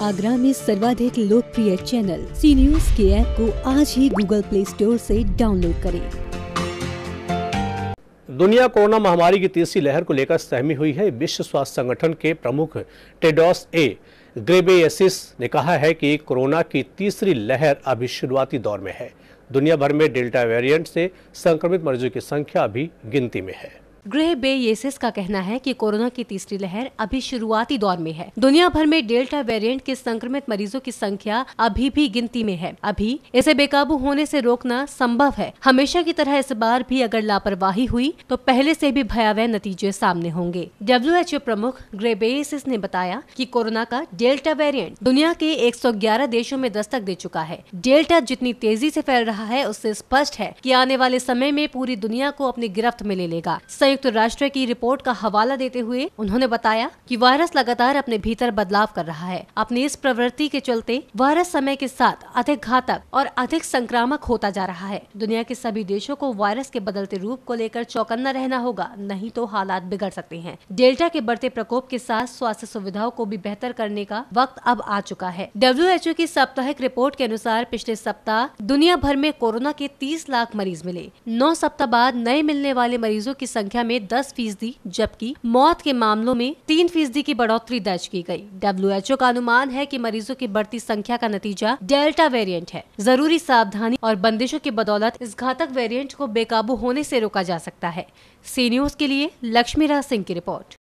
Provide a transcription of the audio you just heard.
आगरा में सर्वाधिक लोकप्रिय चैनल सी न्यूज के ऐप को आज ही गूगल प्ले स्टोर से डाउनलोड करें दुनिया कोरोना महामारी की तीसरी लहर को लेकर सहमी हुई है विश्व स्वास्थ्य संगठन के प्रमुख टेडोस ए ग्रेबेसिस ने कहा है कि कोरोना की तीसरी लहर अभी शुरुआती दौर में है दुनिया भर में डेल्टा वेरिएंट से संक्रमित मरीजों की संख्या अभी गिनती में है ग्रे बे येसिस का कहना है कि कोरोना की तीसरी लहर अभी शुरुआती दौर में है दुनिया भर में डेल्टा वेरिएंट के संक्रमित मरीजों की संख्या अभी भी गिनती में है अभी इसे बेकाबू होने से रोकना संभव है हमेशा की तरह इस बार भी अगर लापरवाही हुई तो पहले से भी भयावह नतीजे सामने होंगे डब्ल्यू प्रमुख बेसिस ने बताया कि कोरोना का डेल्टा वेरिएंट दुनिया के 111 देशों में दस्तक दे चुका है डेल्टा जितनी तेजी से फैल रहा है उससे स्पष्ट है कि आने वाले समय में पूरी दुनिया को अपनी गिरफ्त में ले लेगा संयुक्त राष्ट्र की रिपोर्ट का हवाला देते हुए उन्होंने बताया कि वायरस लगातार अपने भीतर बदलाव कर रहा है अपनी इस प्रवृत्ति के चलते वायरस समय के साथ अधिक घातक और अधिक संक्रामक होता जा रहा है दुनिया के सभी देशों को वायरस के बदलते रूप को लेकर चौकन्ना रहना होगा नहीं तो हालात बिगड़ सकते हैं डेल्टा के बढ़ते प्रकोप के साथ स्वास्थ्य सुविधाओं को भी बेहतर करने का वक्त अब आ चुका है डब्ल्यू की साप्ताहिक रिपोर्ट के अनुसार पिछले सप्ताह दुनिया भर में कोरोना के तीस लाख मरीज मिले नौ सप्ताह बाद नए मिलने वाले मरीजों की संख्या में दस फीसदी जबकि मौत के मामलों में तीन फीसदी की बढ़ोतरी दर्ज की गई। डब्ल्यूएचओ का अनुमान है कि मरीजों की बढ़ती संख्या का नतीजा डेल्टा वेरिएंट है जरूरी सावधानी और बंदिशों की बदौलत इस घातक वेरियंट को बेकाबू होने ऐसी रोका जा सकता है सी न्यूज के लिए राज सिंह की रिपोर्ट